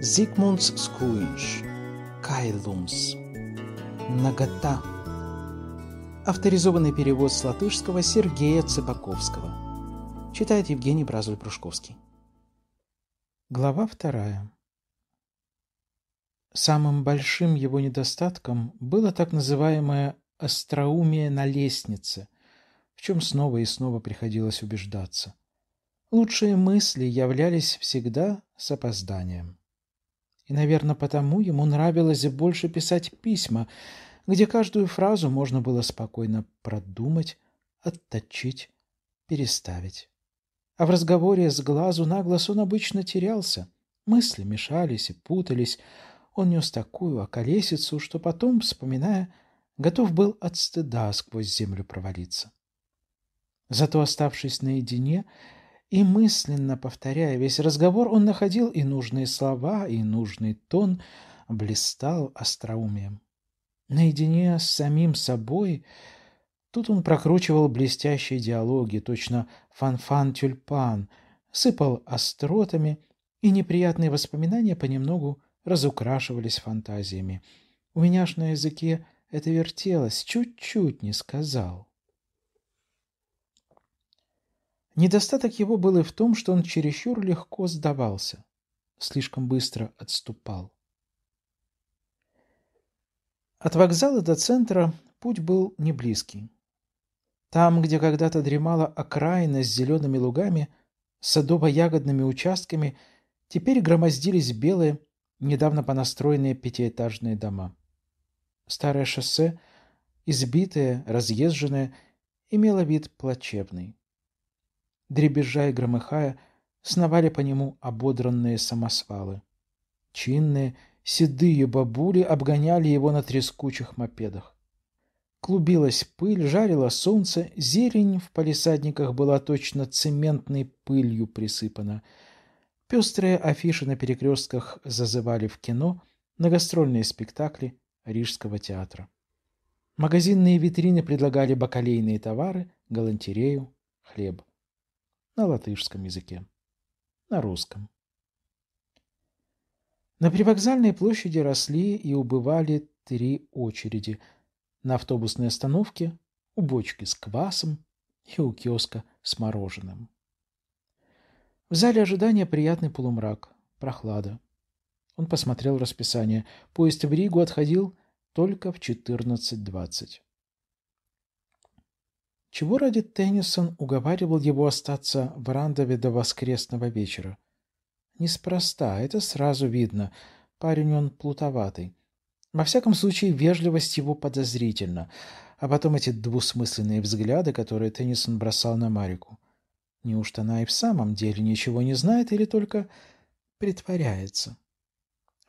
Zigmunds Скуинш, kailums, нагота. Авторизованный перевод с латышского Сергея Цыбаковского. Читает Евгений Бразуль-Прушковский. Глава вторая. Самым большим его недостатком было так называемое «остроумие на лестнице», в чем снова и снова приходилось убеждаться – Лучшие мысли являлись всегда с опозданием. И, наверное, потому ему нравилось больше писать письма, где каждую фразу можно было спокойно продумать, отточить, переставить. А в разговоре с глазу на глаз он обычно терялся. Мысли мешались и путались. Он нес такую околесицу, что потом, вспоминая, готов был от стыда сквозь землю провалиться. Зато, оставшись наедине, и мысленно повторяя весь разговор, он находил и нужные слова, и нужный тон, блистал остроумием. Наедине с самим собой тут он прокручивал блестящие диалоги, точно фанфан-тюльпан, сыпал остротами, и неприятные воспоминания понемногу разукрашивались фантазиями. У меня аж на языке это вертелось, чуть-чуть не сказал. Недостаток его был и в том, что он чересчур легко сдавался, слишком быстро отступал. От вокзала до центра путь был не близкий. Там, где когда-то дремала окраина с зелеными лугами, садово-ягодными участками, теперь громоздились белые, недавно понастроенные пятиэтажные дома. Старое шоссе, избитое, разъезженное, имело вид плачевный. Дребезжа и громыхая, сновали по нему ободранные самосвалы. Чинные, седые бабули обгоняли его на трескучих мопедах. Клубилась пыль, жарило солнце, зелень в палисадниках была точно цементной пылью присыпана. Пестрые афиши на перекрестках зазывали в кино, на гастрольные спектакли Рижского театра. Магазинные витрины предлагали бакалейные товары, галантерею, хлеб на латышском языке, на русском. На привокзальной площади росли и убывали три очереди. На автобусной остановке, у бочки с квасом и у киоска с мороженым. В зале ожидания приятный полумрак, прохлада. Он посмотрел расписание. Поезд в Ригу отходил только в 14.20. Чего ради Теннисон уговаривал его остаться в Рандове до воскресного вечера? Неспроста, это сразу видно. Парень он плутоватый. Во всяком случае, вежливость его подозрительна. А потом эти двусмысленные взгляды, которые Теннисон бросал на Марику. Неужто она и в самом деле ничего не знает или только притворяется?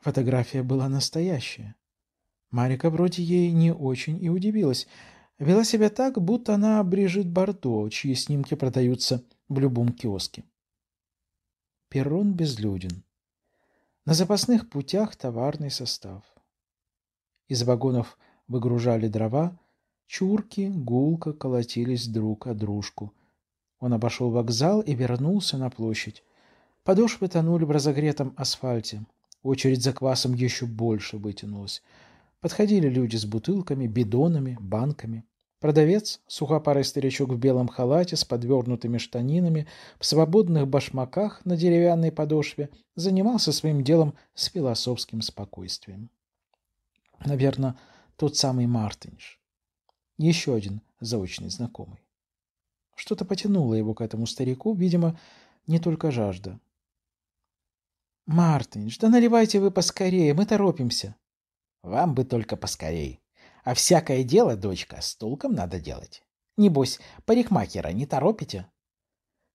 Фотография была настоящая. Марика вроде ей не очень и удивилась – вела себя так, будто она Брижит Бардо, чьи снимки продаются в любом киоске. Перрон безлюден. На запасных путях товарный состав. Из вагонов выгружали дрова, чурки гулко колотились друг о дружку. Он обошел вокзал и вернулся на площадь. Подошвы тонули в разогретом асфальте. Очередь за квасом еще больше вытянулась. Подходили люди с бутылками, бидонами, банками. Продавец, сухопарый старичок в белом халате с подвернутыми штанинами, в свободных башмаках на деревянной подошве, занимался своим делом с философским спокойствием. Наверное, тот самый Мартинш. Еще один заочный знакомый. Что-то потянуло его к этому старику, видимо, не только жажда. «Мартинш, да наливайте вы поскорее, мы торопимся!» Вам бы только поскорей. А всякое дело, дочка, с толком надо делать. Небось, парикмахера не торопите?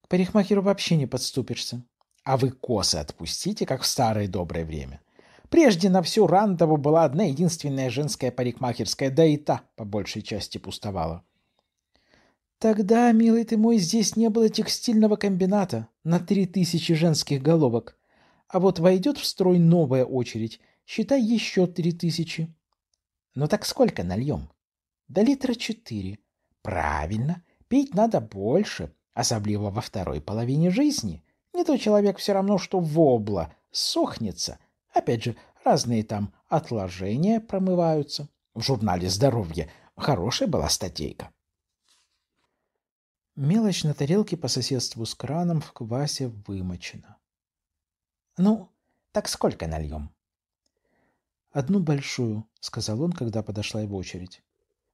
К парикмахеру вообще не подступишься. А вы косы отпустите, как в старое доброе время. Прежде на всю Рандову была одна единственная женская парикмахерская, да и та, по большей части, пустовала. Тогда, милый ты мой, здесь не было текстильного комбината на три тысячи женских головок. А вот войдет в строй новая очередь, Считай еще три тысячи. Ну так сколько нальем? Да литра четыре. Правильно, пить надо больше, особливо во второй половине жизни. Не то человек все равно, что вобла, сохнется. Опять же, разные там отложения промываются. В журнале «Здоровье» хорошая была статейка. Мелочь на тарелке по соседству с краном в квасе вымочена. «Ну, так сколько нальем?» Одну большую, сказал он, когда подошла его очередь.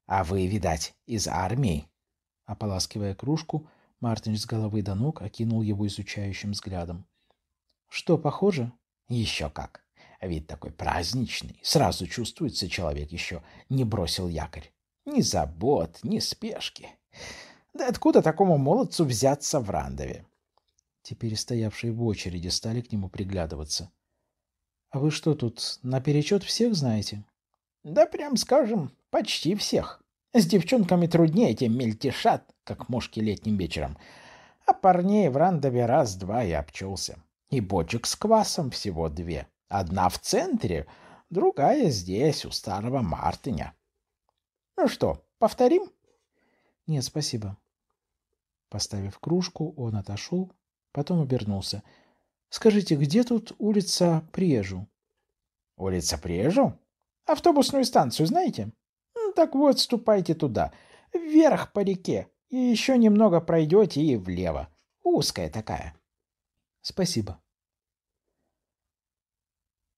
А вы, видать, из армии. Ополаскивая кружку, Мартин с головы до ног окинул его изучающим взглядом. Что, похоже? Еще как. Вид такой праздничный. Сразу чувствуется, человек еще не бросил якорь. Ни забот, ни спешки. Да откуда такому молодцу взяться в Рандове? Теперь стоявшие в очереди стали к нему приглядываться. А вы что тут, наперечет всех знаете? Да прям скажем, почти всех. С девчонками труднее, тем мельтешат, как мушки летним вечером. А парней в Рандове раз-два я обчелся. И бочек с квасом всего две. Одна в центре, другая здесь, у старого Мартыня. Ну что, повторим? Нет, спасибо. Поставив кружку, он отошел, потом обернулся — Скажите, где тут улица Прежу? Улица Прежу? Автобусную станцию знаете? Так вот, ступайте туда. Вверх по реке. И еще немного пройдете и влево. Узкая такая. Спасибо.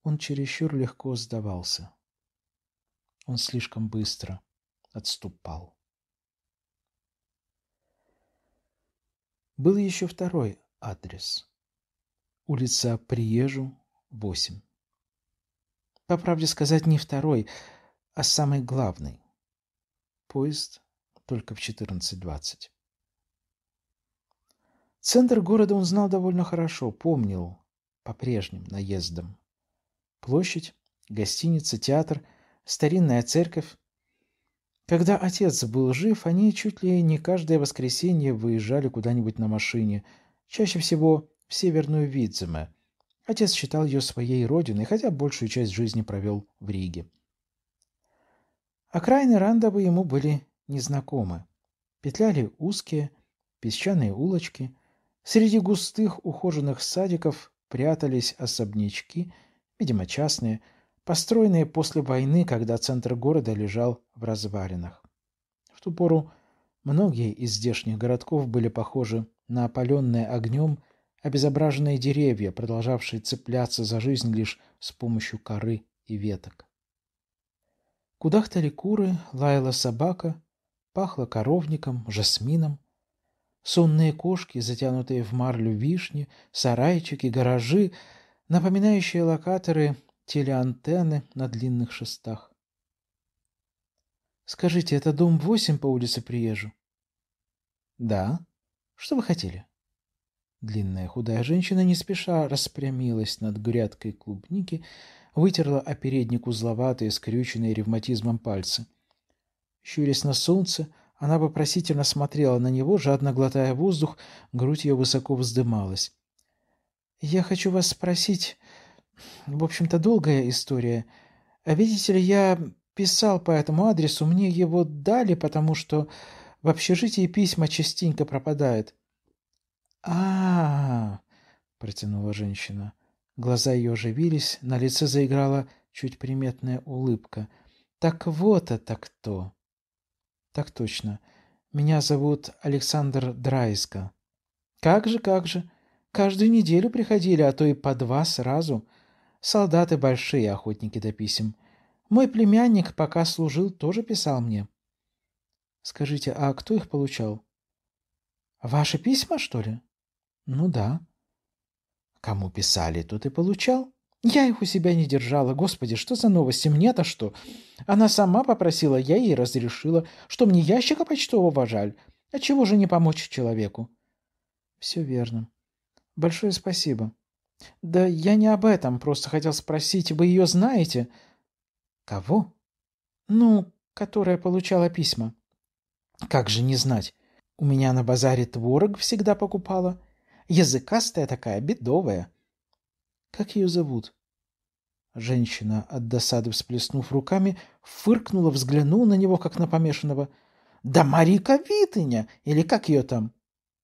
Он чересчур легко сдавался. Он слишком быстро отступал. Был еще второй адрес — улица Приежу, 8. По правде сказать, не второй, а самый главный. Поезд только в 14.20. Центр города он знал довольно хорошо, помнил по прежним наездам. Площадь, гостиница, театр, старинная церковь. Когда отец был жив, они чуть ли не каждое воскресенье выезжали куда-нибудь на машине, чаще всего в Северную Видземе. Отец считал ее своей родиной, хотя большую часть жизни провел в Риге. Окраины Рандовы ему были незнакомы. Петляли узкие, песчаные улочки. Среди густых ухоженных садиков прятались особнячки, видимо, частные, построенные после войны, когда центр города лежал в развалинах. В ту пору многие из здешних городков были похожи на опаленные огнем обезображенные деревья, продолжавшие цепляться за жизнь лишь с помощью коры и веток. Кудахтали куры, лаяла собака, пахло коровником, жасмином. Сонные кошки, затянутые в марлю вишни, сарайчики, гаражи, напоминающие локаторы телеантенны на длинных шестах. «Скажите, это дом восемь по улице Приезжу?» «Да. Что вы хотели?» Длинная худая женщина не спеша распрямилась над грядкой клубники, вытерла о передник узловатые, скрюченные ревматизмом пальцы. Щурясь на солнце, она вопросительно смотрела на него, жадно глотая воздух, грудь ее высоко вздымалась. «Я хочу вас спросить... В общем-то, долгая история. А видите ли, я писал по этому адресу, мне его дали, потому что в общежитии письма частенько пропадают а, протянула женщина. Глаза ее оживились, на лице заиграла чуть приметная улыбка. «Так вот это кто!» «Так точно. Меня зовут Александр Драйска». «Как же, как же! Каждую неделю приходили, а то и по два сразу. Солдаты большие, охотники до писем. Мой племянник, пока служил, тоже писал мне». «Скажите, а кто их получал?» «Ваши письма, что ли?» Ну да. Кому писали, тут и получал. Я их у себя не держала. Господи, что за новости? Мне-то что? Она сама попросила, я ей разрешила, что мне ящика почтового жаль. А чего же не помочь человеку? Все верно. Большое спасибо. Да я не об этом, просто хотел спросить, вы ее знаете? Кого? Ну, которая получала письма. Как же не знать? У меня на базаре творог всегда покупала. Языкастая такая, бедовая. Как ее зовут? Женщина, от досады всплеснув руками, фыркнула, взглянула на него, как на помешанного. Да Марика Витыня! Или как ее там?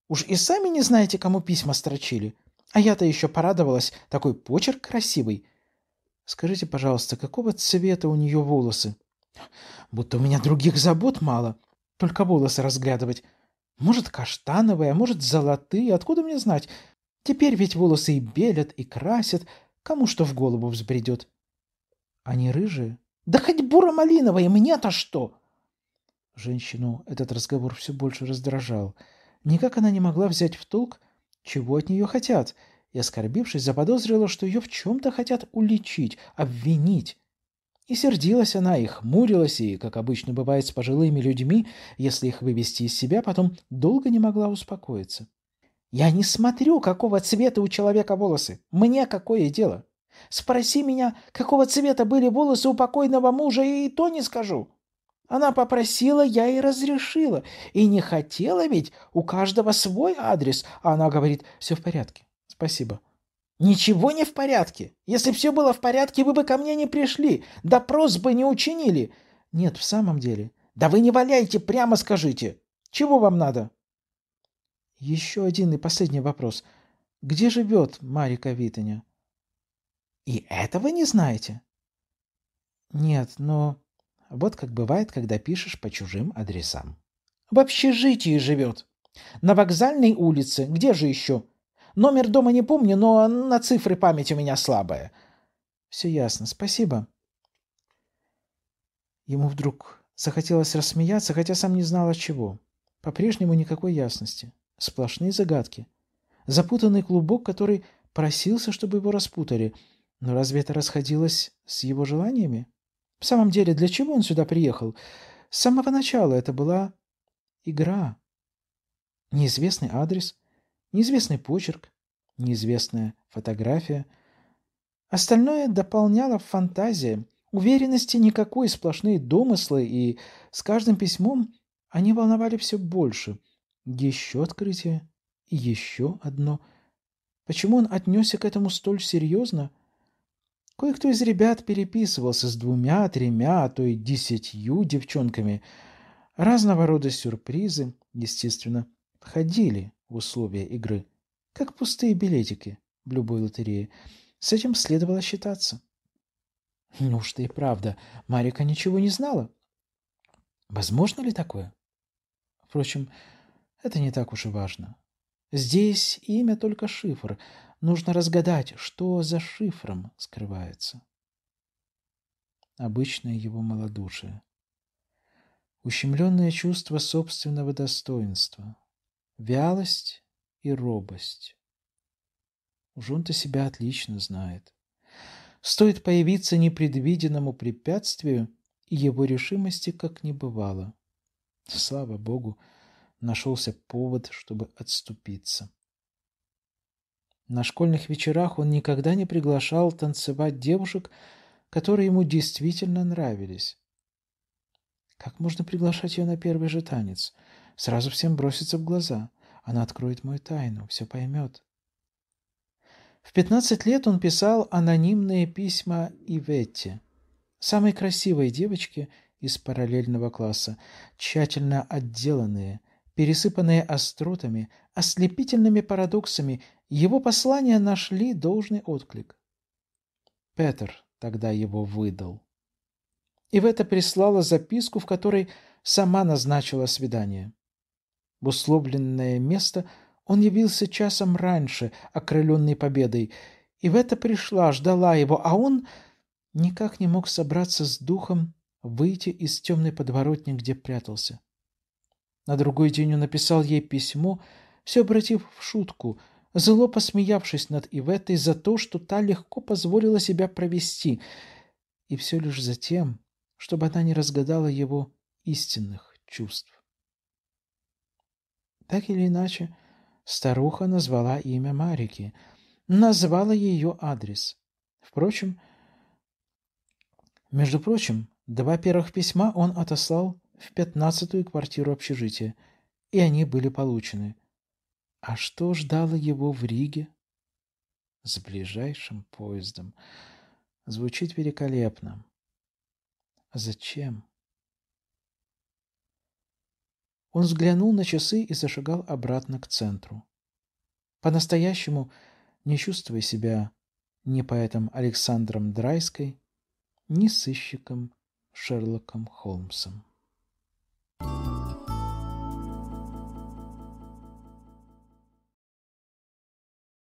Уж и сами не знаете, кому письма строчили. А я-то еще порадовалась, такой почерк красивый. Скажите, пожалуйста, какого цвета у нее волосы? Будто у меня других забот мало. Только волосы разглядывать. Может, каштановые, а может, золотые, откуда мне знать? Теперь ведь волосы и белят, и красят, кому что в голову взбредет. Они рыжие? Да хоть буро-малиновые, мне-то что? Женщину этот разговор все больше раздражал. Никак она не могла взять в толк, чего от нее хотят, и, оскорбившись, заподозрила, что ее в чем-то хотят уличить, обвинить. И сердилась она, и хмурилась, и, как обычно бывает с пожилыми людьми, если их вывести из себя, потом долго не могла успокоиться. «Я не смотрю, какого цвета у человека волосы. Мне какое дело? Спроси меня, какого цвета были волосы у покойного мужа, и то не скажу. Она попросила, я и разрешила. И не хотела ведь, у каждого свой адрес. А она говорит, все в порядке, спасибо». Ничего не в порядке. Если все было в порядке, вы бы ко мне не пришли, допрос бы не учинили. Нет, в самом деле. Да вы не валяйте, прямо скажите. Чего вам надо? Еще один и последний вопрос. Где живет Марика Витаня? И этого не знаете? Нет, но вот как бывает, когда пишешь по чужим адресам. В общежитии живет. На вокзальной улице. Где же еще? Номер дома не помню, но на цифры память у меня слабая. Все ясно, спасибо. Ему вдруг захотелось рассмеяться, хотя сам не знал от чего. По-прежнему никакой ясности. Сплошные загадки. Запутанный клубок, который просился, чтобы его распутали. Но разве это расходилось с его желаниями? В самом деле, для чего он сюда приехал? С самого начала это была игра. Неизвестный адрес — неизвестный почерк, неизвестная фотография. Остальное дополняло фантазия, уверенности никакой, сплошные домыслы, и с каждым письмом они волновали все больше. Еще открытие и еще одно. Почему он отнесся к этому столь серьезно? Кое-кто из ребят переписывался с двумя, тремя, а то и десятью девчонками. Разного рода сюрпризы, естественно, ходили в условия игры, как пустые билетики в любой лотерее. С этим следовало считаться. Неужто и правда Марика ничего не знала? Возможно ли такое? Впрочем, это не так уж и важно. Здесь имя только шифр. Нужно разгадать, что за шифром скрывается. Обычное его малодушие. Ущемленное чувство собственного достоинства вялость и робость. Уж он-то себя отлично знает. Стоит появиться непредвиденному препятствию, и его решимости как не бывало. Слава Богу, нашелся повод, чтобы отступиться. На школьных вечерах он никогда не приглашал танцевать девушек, которые ему действительно нравились. Как можно приглашать ее на первый же танец – Сразу всем бросится в глаза. Она откроет мою тайну, все поймет. В 15 лет он писал анонимные письма Иветте, самой красивой девочке из параллельного класса, тщательно отделанные, пересыпанные остротами, ослепительными парадоксами, его послания нашли должный отклик. Петер тогда его выдал. Ивета прислала записку, в которой сама назначила свидание в условленное место, он явился часом раньше, окрыленный победой. И в это пришла, ждала его, а он никак не мог собраться с духом, выйти из темной подворотни, где прятался. На другой день он написал ей письмо, все обратив в шутку, зло посмеявшись над Иветой за то, что та легко позволила себя провести, и все лишь за тем, чтобы она не разгадала его истинных чувств. Так или иначе, старуха назвала имя Марики, назвала ее адрес. Впрочем, между прочим, два первых письма он отослал в пятнадцатую квартиру общежития, и они были получены. А что ждало его в Риге? С ближайшим поездом. Звучит великолепно. Зачем? Он взглянул на часы и зашагал обратно к центру. По-настоящему, не чувствуя себя ни поэтом Александром Драйской, ни сыщиком Шерлоком Холмсом. Thank you.